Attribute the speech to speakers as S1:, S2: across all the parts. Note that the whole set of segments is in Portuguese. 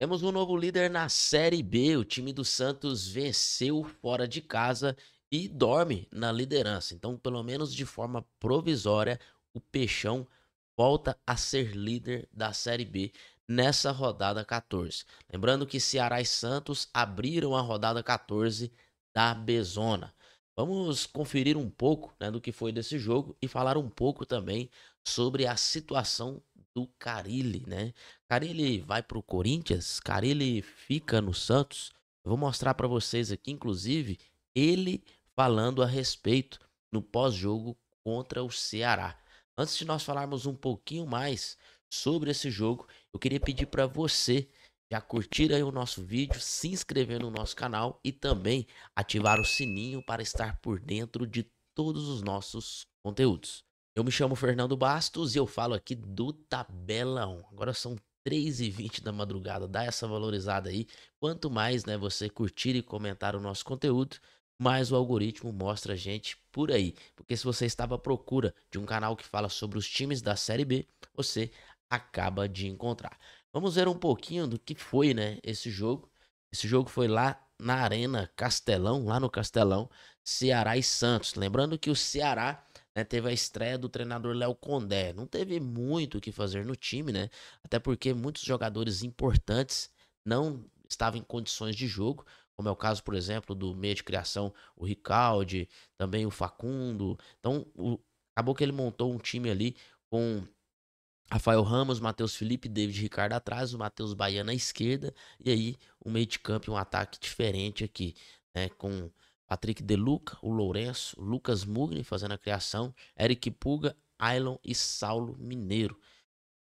S1: Temos um novo líder na Série B. O time do Santos venceu fora de casa e dorme na liderança. Então, pelo menos de forma provisória, o Peixão volta a ser líder da Série B nessa rodada 14. Lembrando que Ceará e Santos abriram a rodada 14 da Bezona. Vamos conferir um pouco né, do que foi desse jogo e falar um pouco também sobre a situação do Carilli, né? Carilli vai pro Corinthians, Carilli fica no Santos. Eu vou mostrar para vocês aqui, inclusive, ele falando a respeito no pós-jogo contra o Ceará. Antes de nós falarmos um pouquinho mais sobre esse jogo, eu queria pedir para você já curtir aí o nosso vídeo, se inscrever no nosso canal e também ativar o sininho para estar por dentro de todos os nossos conteúdos. Eu me chamo Fernando Bastos e eu falo aqui do Tabelão. Agora são 3h20 da madrugada, dá essa valorizada aí. Quanto mais né, você curtir e comentar o nosso conteúdo, mais o algoritmo mostra a gente por aí. Porque se você estava à procura de um canal que fala sobre os times da Série B, você acaba de encontrar. Vamos ver um pouquinho do que foi né, esse jogo. Esse jogo foi lá na Arena Castelão, lá no Castelão, Ceará e Santos. Lembrando que o Ceará né, teve a estreia do treinador Léo Condé. Não teve muito o que fazer no time, né? Até porque muitos jogadores importantes não estavam em condições de jogo, como é o caso, por exemplo, do meio de criação, o Ricaldi, também o Facundo. Então, o, acabou que ele montou um time ali com Rafael Ramos, Matheus Felipe, David Ricardo atrás, o Matheus Baiano à esquerda, e aí um meio de campo e um ataque diferente aqui, né? Com Patrick Deluca, o Lourenço, Lucas Mugni fazendo a criação, Eric Puga, Aylon e Saulo Mineiro.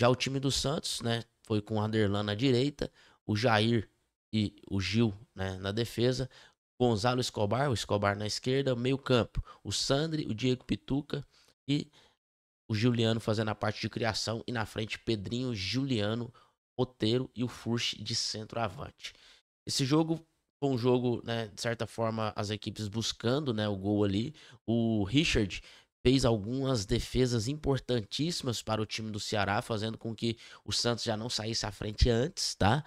S1: Já o time do Santos, né, foi com o Anderlan na direita, o Jair e o Gil, né, na defesa, Gonzalo Escobar, o Escobar na esquerda, meio-campo, o Sandri, o Diego Pituca e o Juliano fazendo a parte de criação e na frente Pedrinho, Juliano, Roteiro e o Furche de centroavante. Esse jogo foi um jogo, né, de certa forma, as equipes buscando né, o gol ali. O Richard fez algumas defesas importantíssimas para o time do Ceará, fazendo com que o Santos já não saísse à frente antes, tá?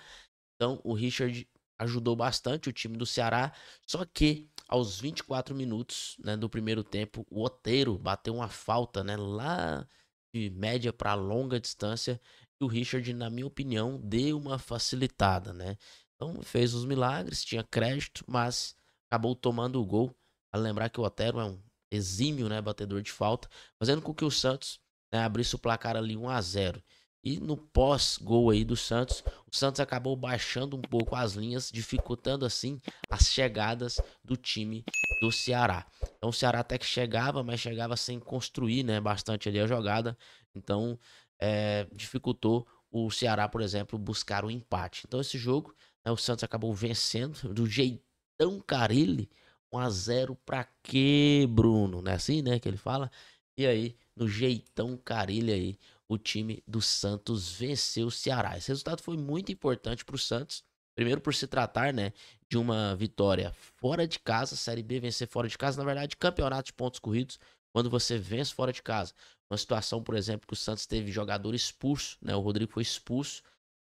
S1: Então o Richard ajudou bastante o time do Ceará, só que aos 24 minutos né, do primeiro tempo, o Oteiro bateu uma falta né, lá de média para longa distância e o Richard, na minha opinião, deu uma facilitada, né? Então fez os milagres, tinha crédito, mas acabou tomando o gol. A lembrar que o Otero é um exímio né, batedor de falta, fazendo com que o Santos né, abrisse o placar ali 1 a 0 e no pós-gol aí do Santos, o Santos acabou baixando um pouco as linhas, dificultando assim as chegadas do time do Ceará. Então o Ceará até que chegava, mas chegava sem construir, né, bastante ali a jogada. Então é, dificultou o Ceará, por exemplo, buscar o um empate. Então esse jogo o Santos acabou vencendo do jeitão Carilli. 1x0 pra quê, Bruno? Não é assim, né, que ele fala? E aí, no jeitão Carilli aí, o time do Santos venceu o Ceará. Esse resultado foi muito importante pro Santos. Primeiro por se tratar, né, de uma vitória fora de casa, Série B vencer fora de casa, na verdade, campeonato de pontos corridos, quando você vence fora de casa. Uma situação, por exemplo, que o Santos teve jogador expulso, né, o Rodrigo foi expulso,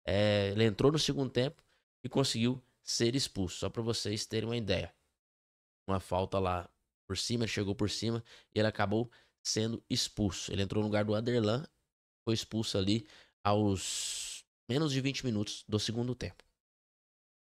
S1: é, ele entrou no segundo tempo, e conseguiu ser expulso. Só para vocês terem uma ideia. Uma falta lá por cima, ele chegou por cima e ele acabou sendo expulso. Ele entrou no lugar do Aderlan, foi expulso ali aos menos de 20 minutos do segundo tempo.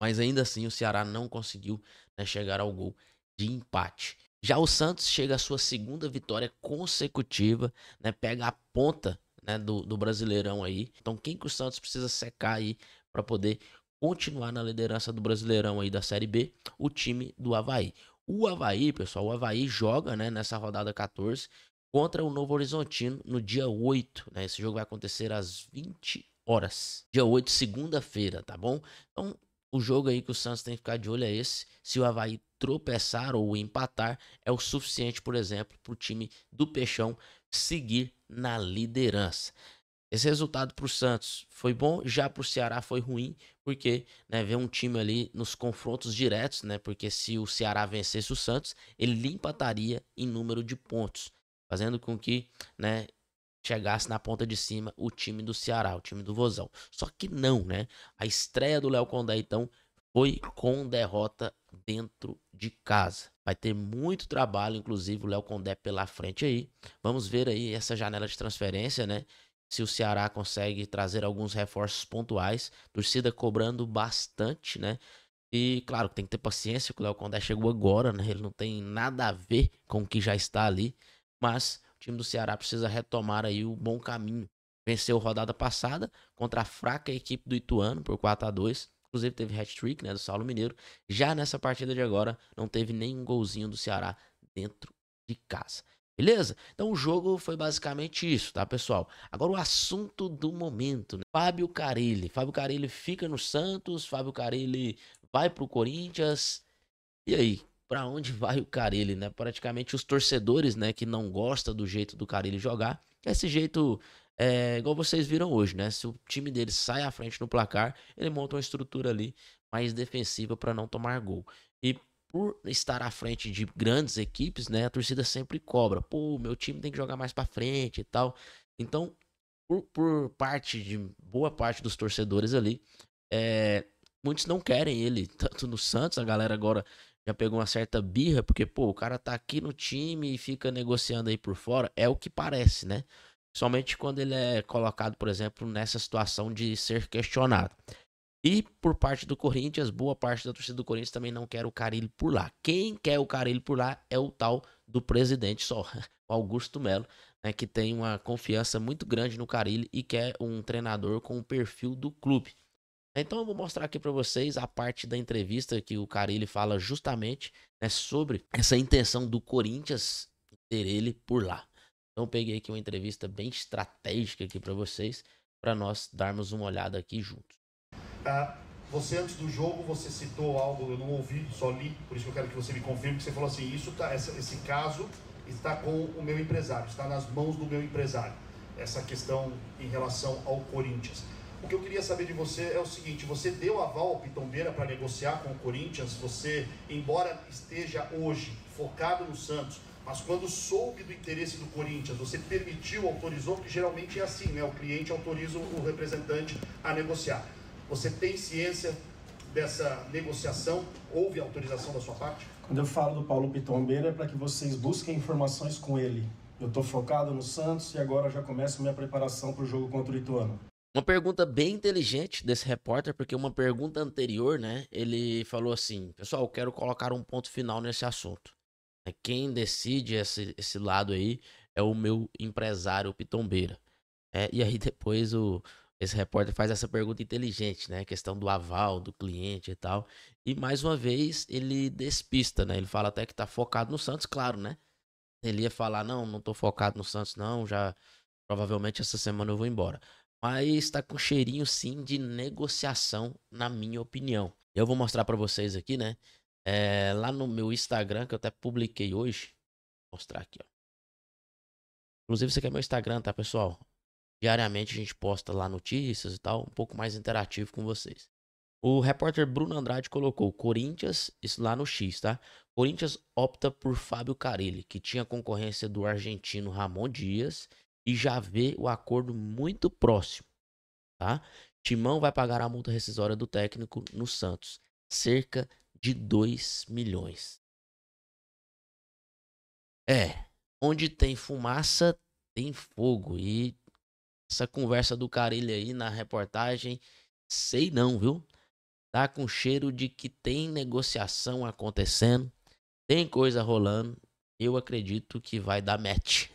S1: Mas ainda assim o Ceará não conseguiu né, chegar ao gol de empate. Já o Santos chega à sua segunda vitória consecutiva, né, pega a ponta né, do, do Brasileirão aí. Então quem que o Santos precisa secar aí para poder continuar na liderança do Brasileirão aí da Série B, o time do Havaí. O Havaí, pessoal, o Havaí joga né, nessa rodada 14 contra o Novo Horizontino no dia 8. Né? Esse jogo vai acontecer às 20 horas. Dia 8, segunda-feira, tá bom? Então, o jogo aí que o Santos tem que ficar de olho é esse. Se o Havaí tropeçar ou empatar, é o suficiente, por exemplo, para o time do Peixão seguir na liderança. Esse resultado para o Santos foi bom, já para o Ceará foi ruim, porque né, vê um time ali nos confrontos diretos, né? Porque se o Ceará vencesse o Santos, ele empataria em número de pontos, fazendo com que né, chegasse na ponta de cima o time do Ceará, o time do Vozão. Só que não, né? A estreia do Léo Condé, então, foi com derrota dentro de casa. Vai ter muito trabalho, inclusive, o Léo Condé pela frente aí. Vamos ver aí essa janela de transferência, né? se o Ceará consegue trazer alguns reforços pontuais. Torcida cobrando bastante, né? E claro, tem que ter paciência, o Léo Condé chegou agora, né? Ele não tem nada a ver com o que já está ali, mas o time do Ceará precisa retomar aí o bom caminho. Venceu rodada passada contra a fraca equipe do Ituano por 4 a 2 Inclusive teve hat-trick né, do Saulo Mineiro. Já nessa partida de agora, não teve nenhum golzinho do Ceará dentro de casa. Beleza? Então o jogo foi basicamente isso, tá, pessoal? Agora o assunto do momento, né? Fábio Carilli. Fábio Carilli fica no Santos, Fábio Carilli vai pro Corinthians. E aí, para onde vai o Carilli, né? Praticamente os torcedores, né, que não gosta do jeito do Carilli jogar, é esse jeito é, igual vocês viram hoje, né? Se o time dele sai à frente no placar, ele monta uma estrutura ali mais defensiva para não tomar gol. E por estar à frente de grandes equipes, né, a torcida sempre cobra. Pô, meu time tem que jogar mais para frente e tal. Então, por, por, parte de boa parte dos torcedores ali, é, muitos não querem ele. Tanto no Santos, a galera agora já pegou uma certa birra, porque, pô, o cara tá aqui no time e fica negociando aí por fora. É o que parece, né? Somente quando ele é colocado, por exemplo, nessa situação de ser questionado. E por parte do Corinthians, boa parte da torcida do Corinthians também não quer o Carilho por lá. Quem quer o Carilho por lá é o tal do presidente só, o Augusto Melo, né, que tem uma confiança muito grande no Carilho e quer um treinador com o perfil do clube. Então eu vou mostrar aqui para vocês a parte da entrevista que o Carilli fala justamente né, sobre essa intenção do Corinthians ter ele por lá. Então eu peguei aqui uma entrevista bem estratégica aqui para vocês, para nós darmos uma olhada aqui juntos. Tá? Você antes do jogo você citou algo, eu não ouvi, só li, por isso que eu quero que você me confirme que você falou assim, isso tá, essa, esse caso está com o meu empresário, está nas mãos do meu empresário. Essa questão em relação ao Corinthians. O que eu queria saber de você é o seguinte: você deu aval ao Pitombeira para negociar com o Corinthians? Você, embora esteja hoje focado no Santos, mas quando soube do interesse do Corinthians, você permitiu, autorizou, que geralmente é assim, né? O cliente autoriza o representante a negociar. Você tem ciência dessa negociação? Houve autorização da sua parte? Quando eu falo do Paulo Pitombeira é para que vocês busquem informações com ele. Eu estou focado no Santos e agora já começo minha preparação para o jogo contra o Ituano. Uma pergunta bem inteligente desse repórter, porque uma pergunta anterior, né? Ele falou assim: Pessoal, eu quero colocar um ponto final nesse assunto. É, quem decide esse, esse lado aí é o meu empresário Pitombeira. É, e aí depois o, esse repórter faz essa pergunta inteligente, né? Questão do aval do cliente e tal. E mais uma vez ele despista, né? Ele fala até que tá focado no Santos, claro, né? Ele ia falar: "Não, não tô focado no Santos não, já provavelmente essa semana eu vou embora". Mas tá com cheirinho sim de negociação, na minha opinião. Eu vou mostrar para vocês aqui, né? É, lá no meu Instagram que eu até publiquei hoje, vou mostrar aqui, ó. Inclusive, você quer meu Instagram, tá, pessoal? Diariamente a gente posta lá notícias e tal, um pouco mais interativo com vocês. O repórter Bruno Andrade colocou Corinthians, isso lá no X, tá? Corinthians opta por Fábio Carilli, que tinha concorrência do argentino Ramon Dias e já vê o acordo muito próximo, tá? Timão vai pagar a multa rescisória do técnico no Santos, cerca de 2 milhões. É, onde tem fumaça, tem fogo. E essa conversa do Carilho aí na reportagem, sei não, viu? Tá com cheiro de que tem negociação acontecendo, tem coisa rolando. Eu acredito que vai dar match.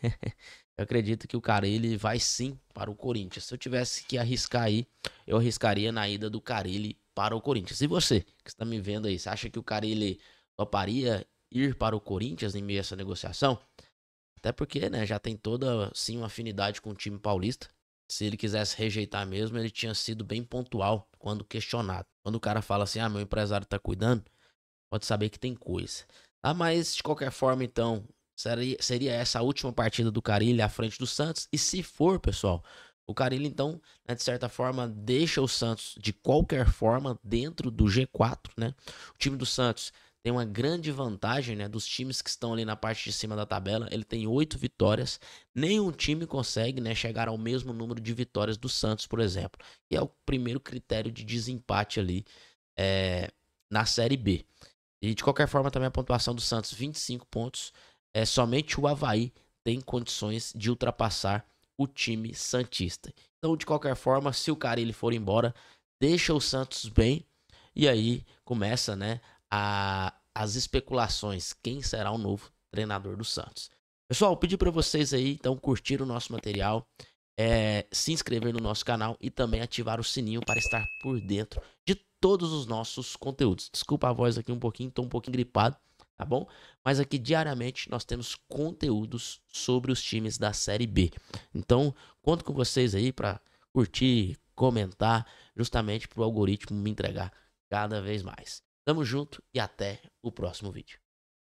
S1: eu acredito que o Carilli vai sim para o Corinthians. Se eu tivesse que arriscar aí, eu arriscaria na ida do Carilli para o Corinthians. E você, que está me vendo aí, você acha que o Carilli toparia ir para o Corinthians em meio a essa negociação? Até porque, né, já tem toda sim uma afinidade com o time paulista. Se ele quisesse rejeitar mesmo, ele tinha sido bem pontual quando questionado. Quando o cara fala assim: ah, meu empresário tá cuidando, pode saber que tem coisa. Ah, mas de qualquer forma, então, seria, seria essa a última partida do Carilli à frente do Santos? E se for, pessoal, o Carilli, então, né, de certa forma, deixa o Santos de qualquer forma dentro do G4, né? O time do Santos tem uma grande vantagem né, dos times que estão ali na parte de cima da tabela. Ele tem oito vitórias. Nenhum time consegue né, chegar ao mesmo número de vitórias do Santos, por exemplo. E é o primeiro critério de desempate ali é, na Série B. E de qualquer forma, também a pontuação do Santos, 25 pontos. É, somente o Havaí tem condições de ultrapassar o time Santista. Então, de qualquer forma, se o ele for embora, deixa o Santos bem. E aí começa né, a, as especulações quem será o novo treinador do Santos. Pessoal, pedi para vocês aí então curtir o nosso material, é, se inscrever no nosso canal e também ativar o sininho para estar por dentro de todos os nossos conteúdos. Desculpa a voz aqui um pouquinho, estou um pouquinho gripado, tá bom? Mas aqui diariamente nós temos conteúdos sobre os times da Série B. Então, conto com vocês aí para curtir, comentar, justamente para o algoritmo me entregar cada vez mais. Tamo junto e até o próximo vídeo.